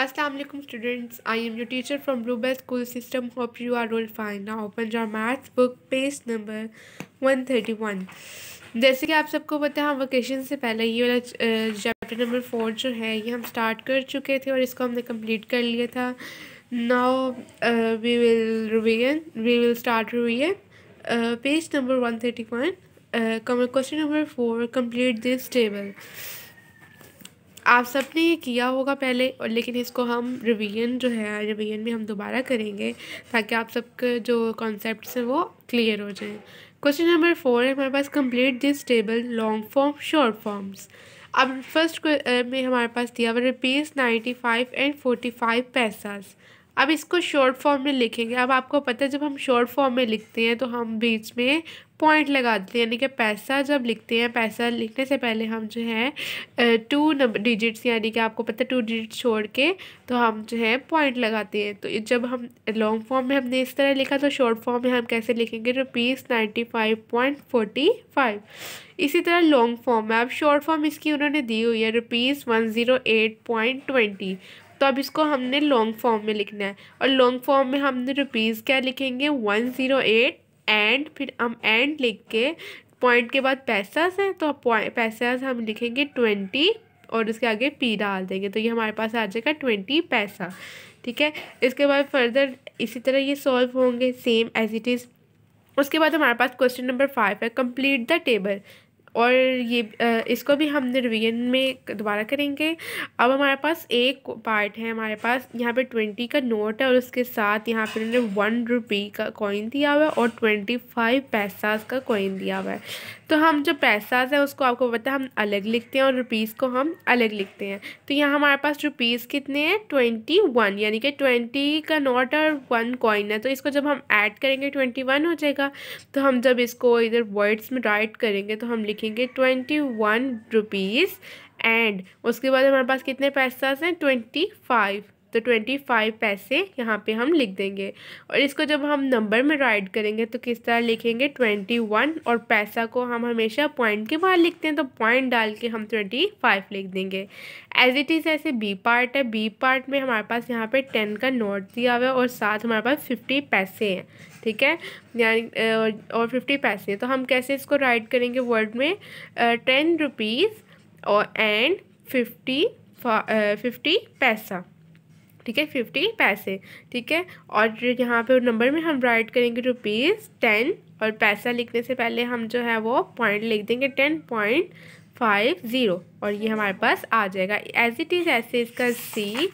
I am I teacher your teacher from Bluebell School System. Hope you are all fine. Now maths book page number one thirty 131. जैसे कि आप सबको पता है हम vacation से पहले ये वाला चैप्टर नंबर फोर जो है ये हम स्टार्ट कर चुके थे और इसको हमने कंप्लीट कर लिया था now we will revision we will start revision page number one thirty one question number four complete this table आप सब ने ये किया होगा पहले और लेकिन इसको हम रिवीजन जो है रिवीजन में हम दोबारा करेंगे ताकि आप सबके जो कॉन्सेप्ट हैं वो क्लियर हो जाएँ क्वेश्चन नंबर फोर है हमारे पास complete this table long form short forms अब फर्स्ट में हमारे पास दिया हुआ rupees ninety five and forty five पैसा अब इसको शॉर्ट फॉर्म में लिखेंगे अब आपको पता है जब हम शॉर्ट फॉर्म में लिखते हैं तो हम बीच में पॉइंट लगा देते हैं यानी कि पैसा जब लिखते हैं पैसा लिखने से पहले हम जो है टू नंबर डिजिट्स यानी कि आपको पता है टू डिजिट छोड़ के तो हम जो है पॉइंट लगाते हैं तो जब हम लॉन्ग फॉर्म में हमने इस तरह लिखा तो शॉर्ट फॉर्म में हम कैसे लिखेंगे rupees ninety five point forty five इसी तरह लॉन्ग फॉर्म में अब शॉर्ट फॉर्म इसकी उन्होंने दी हुई है rupees one zero eight point twenty तो अब इसको हमने लॉन्ग फॉर्म में लिखना है और लॉन्ग फॉर्म में हमने रुपीज़ क्या लिखेंगे वन ज़ीरो एट एंड फिर हम एंड लिख के पॉइंट के बाद पैसाज हैं तो पैसास हम लिखेंगे ट्वेंटी और उसके आगे पी डाल देंगे तो ये हमारे पास आ जाएगा ट्वेंटी पैसा ठीक है इसके बाद फर्दर इसी तरह ये सॉल्व होंगे सेम एज इट इज़ उसके बाद हमारे पास क्वेश्चन नंबर फाइव है कंप्लीट द टेबल और ये इसको भी हम रिवीजन में दोबारा करेंगे अब हमारे पास एक पार्ट है हमारे पास यहाँ पे ट्वेंटी का नोट है और उसके साथ यहाँ पे उन्होंने वन रुपी का कॉइन दिया हुआ है और ट्वेंटी फाइव पैसा का कॉइन दिया हुआ है तो हम जो पैसाज है उसको आपको पता है हम अलग लिखते हैं और रुपीज़ को हम अलग लिखते हैं तो यहाँ हमारे पास रुपीज़ कितने हैं ट्वेंटी वन यानी कि ट्वेंटी का नोट और वन कॉइन है तो इसको जब हम ऐड करेंगे ट्वेंटी वन हो जाएगा तो हम जब इसको इधर वर्ड्स में राइट करेंगे तो हम लिखेंगे ट्वेंटी वन रुपीज़ एंड उसके बाद हमारे पास कितने पैसाज हैं ट्वेंटी फाइव तो ट्वेंटी फाइव पैसे यहाँ पे हम लिख देंगे और इसको जब हम नंबर में राइड करेंगे तो किस तरह लिखेंगे ट्वेंटी वन और पैसा को हम हमेशा पॉइंट के बाहर लिखते हैं तो पॉइंट डाल के हम ट्वेंटी फाइव लिख देंगे एज इट इज़ ऐसे बी पार्ट है बी पार्ट में हमारे पास यहाँ पे टेन का नोट दिया हुआ है और साथ हमारे पास फिफ्टी पैसे हैं ठीक है यानी और फिफ्टी पैसे हैं तो हम कैसे इसको राइट करेंगे वर्ड में टेन रुपीज़ और एंड फिफ्टी फिफ्टी पैसा ठीक है फिफ्टी पैसे ठीक है और यहाँ पे नंबर में हम राइट करेंगे रुपीज़ टेन और पैसा लिखने से पहले हम जो है वो पॉइंट लिख देंगे टेन पॉइंट फाइव ज़ीरो और ये हमारे पास आ जाएगा एज इट इज़ ऐसे इसका सी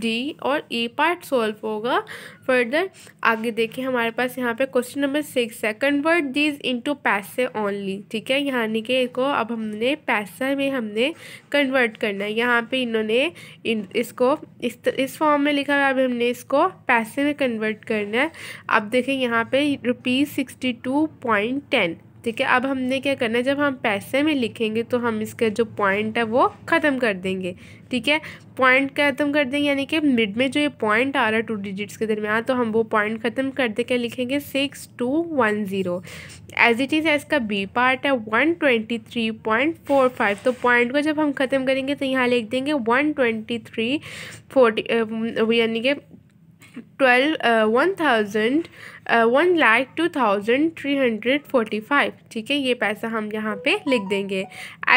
डी और ई पार्ट सॉल्व होगा फर्दर आगे देखिए हमारे पास यहाँ पे क्वेश्चन नंबर सिक्स है convert these into paise only ठीक है यानी कि इसको अब हमने पैसा में हमने कन्वर्ट करना है यहाँ पे इन्होंने इन इसको इस इस फॉर्म में लिखा हुआ अब हमने इसको पैसे में कन्वर्ट करना है अब देखें यहाँ पर rupees sixty two point ten ठीक है अब हमने क्या करना है जब हम पैसे में लिखेंगे तो हम इसका जो पॉइंट है वो ख़त्म कर देंगे ठीक है पॉइंट ख़त्म कर देंगे यानी कि मिड में जो ये पॉइंट आ रहा है टू डिजिट्स के दरमियान तो हम वो पॉइंट ख़त्म कर दे के लिखेंगे six two one zero as it is as का बी पार्ट है one twenty three point four five तो पॉइंट को जब हम ख़त्म करेंगे तो यहाँ लिख देंगे वन ट्वेंटी थ्री फोर्टी यानी कि twelve one thousand one lakh two thousand three hundred forty five ठीक है ये पैसा हम यहाँ पे लिख देंगे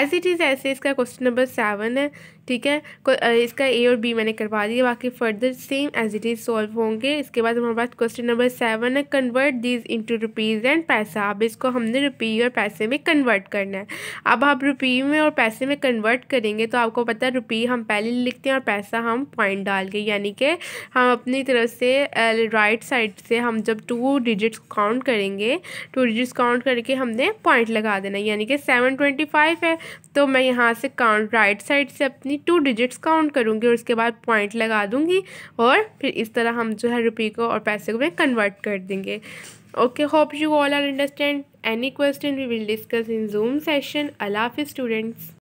एज इट इज़ ऐसे इसका क्वेश्चन नंबर सेवन है ठीक है uh, इसका ए और बी मैंने करवा दिया बाकी further same as it is solve होंगे इसके बाद हमारे पास क्वेश्चन नंबर सेवन है convert these into rupees and paisa अब इसको हमने रुपये और पैसे में कन्वर्ट करना है अब आप रुपये में और पैसे में कन्वर्ट करेंगे तो आपको पता है रुपये हम पहले लिखते हैं और पैसा हम पॉइंट डाल के यानी कि हम अपनी तरफ से से राइट साइड से हम जब टू डिजिट्स काउंट करेंगे टू डिजिट्स काउंट करके हमने पॉइंट लगा देना यानी कि सेवन ट्वेंटी फाइव है तो मैं यहाँ से काउंट राइट साइड से अपनी टू डिजिट्स काउंट करूँगी और उसके बाद पॉइंट लगा दूँगी और फिर इस तरह हम जो है रुपये को और पैसे को मैं कन्वर्ट कर देंगे okay hope you all are understand any question we will discuss in Zoom session all of students